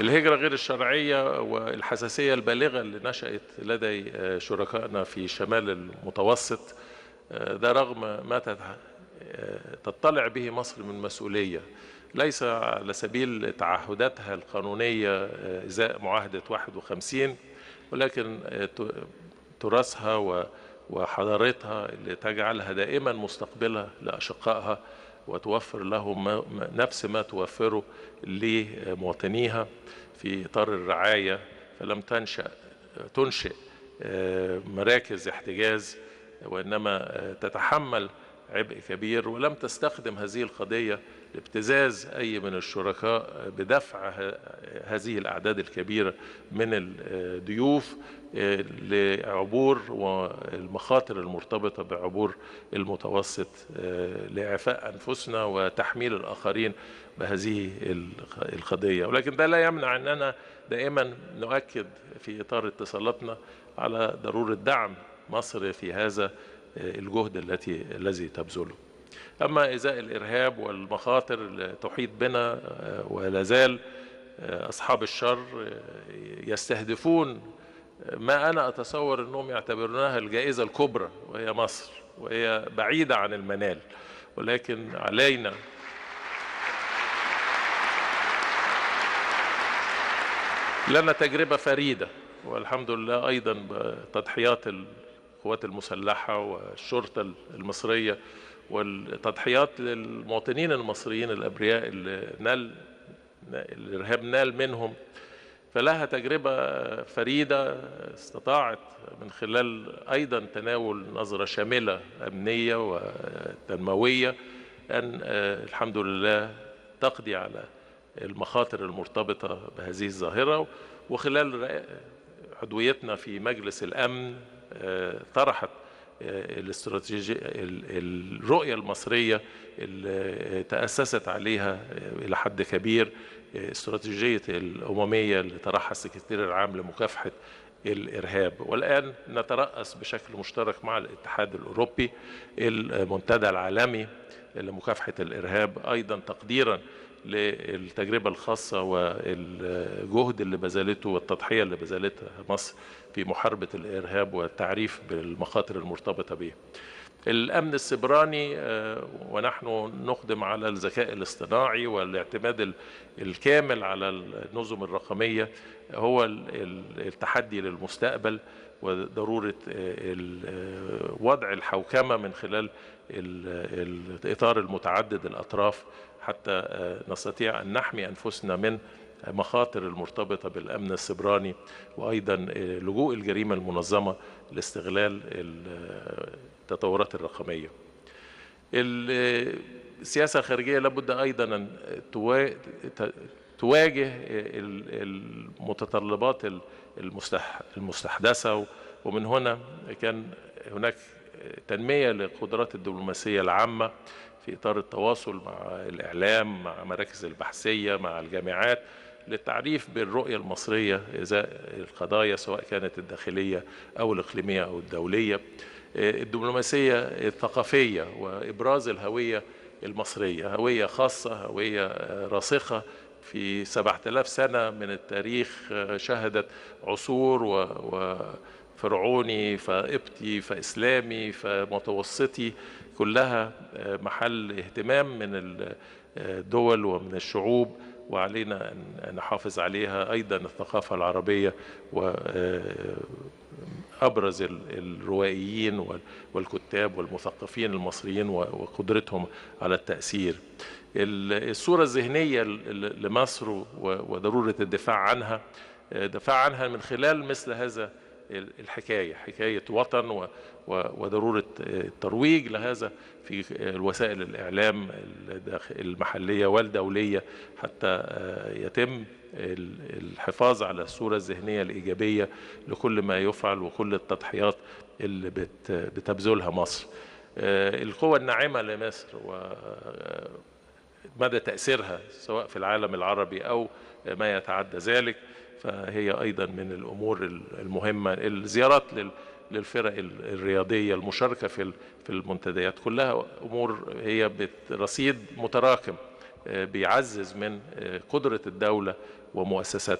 الهجرة غير الشرعية والحساسية البالغة اللي نشأت لدي آه، شركائنا في شمال المتوسط آه، ده رغم ما آه، تطلع به مصر من مسؤولية ليس على سبيل تعهداتها القانونية إزاء معاهدة 51 ولكن تراثها وحضارتها اللي تجعلها دائما مستقبلة لأشقائها وتوفر لهم ما نفس ما توفره لمواطنيها في إطار الرعاية فلم تنشأ تنشئ آه، مراكز احتجاز وإنما آه، تتحمل عبء كبير ولم تستخدم هذه القضية لابتزاز أي من الشركاء بدفع هذه الأعداد الكبيرة من الضيوف آه، لعبور والمخاطر المرتبطة بعبور المتوسط آه، لإعفاء أنفسنا وتحميل الآخرين بهذه القضية ولكن ده لا يمنع أننا دائما نؤكد في إطار اتصالاتنا على ضرورة دعم مصر في هذا الجهد التي الذي تبذله أما إزاء الإرهاب والمخاطر تحيط بنا آه، ولا زال آه، أصحاب الشر آه، يستهدفون ما أنا أتصور أنهم يعتبرونها الجائزة الكبرى وهي مصر وهي بعيدة عن المنال ولكن علينا لنا تجربة فريدة والحمد لله أيضا بتضحيات القوات المسلحة والشرطة المصرية والتضحيات للمواطنين المصريين الأبرياء اللي نال الإرهاب نال منهم فلها تجربة فريدة استطاعت من خلال أيضا تناول نظرة شاملة أمنية وتنموية أن آه، الحمد لله تقضي على المخاطر المرتبطة بهذه الظاهرة وخلال عضويتنا في مجلس الأمن طرحت آه، الاستراتيجية الرؤية المصرية اللي تأسست عليها آه، إلى حد كبير آه، استراتيجية الأممية اللي طرحها السكرتير العام لمكافحة الإرهاب والآن نترأس بشكل مشترك مع الاتحاد الأوروبي المنتدى العالمي لمكافحة الإرهاب أيضا تقديرا للتجربة الخاصة والجهد اللي بذلته والتضحية اللي بذلتها مصر في محاربة الإرهاب والتعريف بالمخاطر المرتبطة به الأمن السبراني آه، ونحن نخدم على الذكاء الاصطناعي والاعتماد الكامل على النظم الرقمية هو التحدي للمستقبل وضرورة آه، آه، وضع الحوكمة من خلال الإطار المتعدد الأطراف حتى آه، نستطيع أن نحمي أنفسنا من آه، مخاطر المرتبطة بالأمن السبراني وأيضا آه، لجوء الجريمة المنظمة لاستغلال التطورات الرقمية السياسة الخارجية لابد أيضا أن تواجه المتطلبات المستحدثة ومن هنا كان هناك تنمية لقدرات الدبلوماسية العامة في إطار التواصل مع الإعلام مع مراكز البحثية مع الجامعات للتعريف بالرؤية المصرية إزاء القضايا سواء كانت الداخلية أو الإقليمية أو الدولية الدبلوماسية الثقافية وإبراز الهوية المصرية هوية خاصة هوية راسخة في 7000 سنة من التاريخ آه، شهدت عصور و... و... فرعوني فقبطي فاسلامي فمتوسطي كلها آه، محل اهتمام من الدول آه، ومن الشعوب وعلينا ان نحافظ عليها ايضا الثقافه العربيه و آه، ابرز الروائيين والكتاب والمثقفين المصريين وقدرتهم على التاثير الصوره الذهنيه لمصر وضروره الدفاع عنها دفاع عنها من خلال مثل هذا الحكاية حكاية وطن وضرورة الترويج لهذا في وسائل الإعلام المحلية والدولية حتى يتم الحفاظ على الصورة الذهنية الإيجابية لكل ما يفعل وكل التضحيات اللي بتبذلها مصر آه، القوة الناعمة لمصر مدى تأثيرها سواء في العالم العربي أو ما يتعدى ذلك فهي أيضا من الأمور المهمة الزيارات للفرق الرياضية المشاركة في المنتديات كلها أمور هي رصيد متراكم آه، بيعزز من آه، قدرة الدولة ومؤسساتها